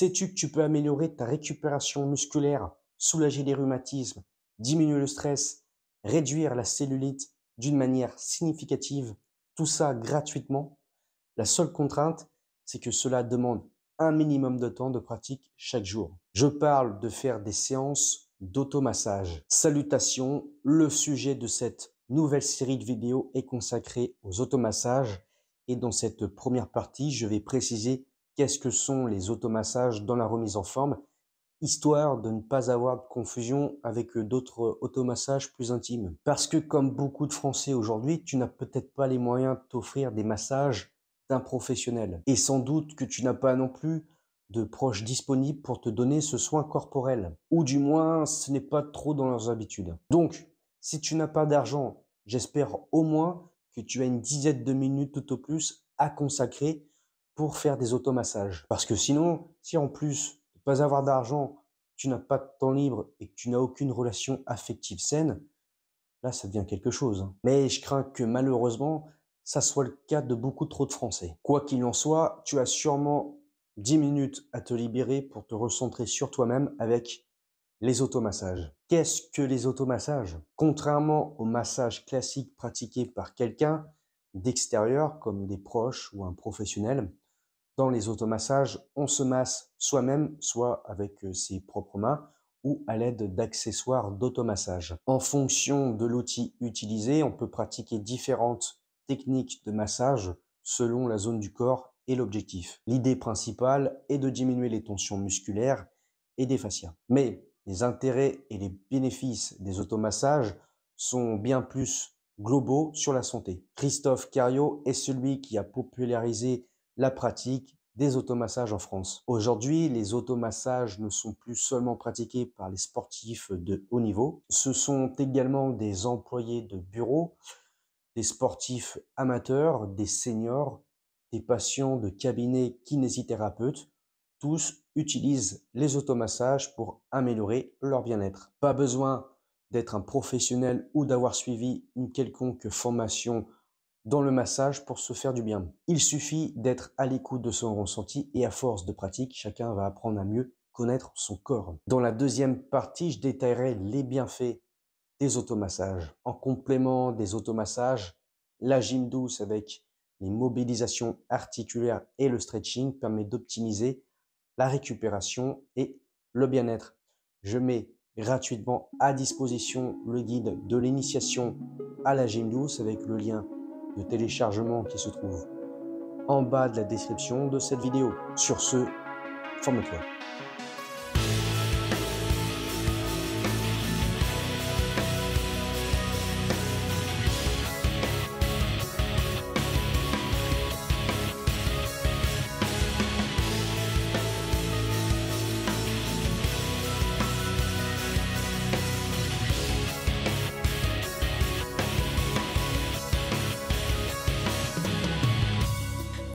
Sais-tu que tu peux améliorer ta récupération musculaire, soulager les rhumatismes, diminuer le stress, réduire la cellulite d'une manière significative, tout ça gratuitement La seule contrainte, c'est que cela demande un minimum de temps de pratique chaque jour. Je parle de faire des séances d'automassage. Salutations, le sujet de cette nouvelle série de vidéos est consacré aux automassages et dans cette première partie, je vais préciser qu'est-ce que sont les automassages dans la remise en forme, histoire de ne pas avoir de confusion avec euh, d'autres euh, automassages plus intimes. Parce que comme beaucoup de Français aujourd'hui, tu n'as peut-être pas les moyens de t'offrir des massages d'un professionnel. Et sans doute que tu n'as pas non plus de proches disponibles pour te donner ce soin corporel. Ou du moins, ce n'est pas trop dans leurs habitudes. Donc, si tu n'as pas d'argent, j'espère au moins que tu as une dizaine de minutes tout au plus à consacrer pour faire des automassages. Parce que sinon, si en plus de pas avoir d'argent, tu n'as pas de temps libre et que tu n'as aucune relation affective saine, là, ça devient quelque chose. Hein. Mais je crains que malheureusement, ça soit le cas de beaucoup trop de Français. Quoi qu'il en soit, tu as sûrement 10 minutes à te libérer pour te recentrer sur toi-même avec les automassages. Qu'est-ce que les automassages Contrairement aux massages classique pratiqués par quelqu'un d'extérieur, comme des proches ou un professionnel, dans les automassages, on se masse soi-même, soit avec euh, ses propres mains ou à l'aide d'accessoires d'automassage. En fonction de l'outil utilisé, on peut pratiquer différentes techniques de massage selon la zone du corps et l'objectif. L'idée principale est de diminuer les tensions musculaires et des fascias. Mais les intérêts et les bénéfices des automassages sont bien plus globaux sur la santé. Christophe Cario est celui qui a popularisé la pratique des automassages en France. Aujourd'hui, les automassages ne sont plus seulement pratiqués par les sportifs de haut niveau, ce sont également des employés de bureau, des sportifs amateurs, des seniors, des patients de cabinet kinésithérapeutes, tous utilisent les automassages pour améliorer leur bien-être. Pas besoin d'être un professionnel ou d'avoir suivi une quelconque formation dans le massage pour se faire du bien. Il suffit d'être à l'écoute de son ressenti et à force de pratique, chacun va apprendre à mieux connaître son corps. Dans la deuxième partie, je détaillerai les bienfaits des automassages. En complément des automassages, la gym douce avec les mobilisations articulaires et le stretching permet d'optimiser la récupération et le bien-être. Je mets gratuitement à disposition le guide de l'initiation à la gym douce avec le lien téléchargement qui se trouve en bas de la description de cette vidéo. Sur ce, forme-toi.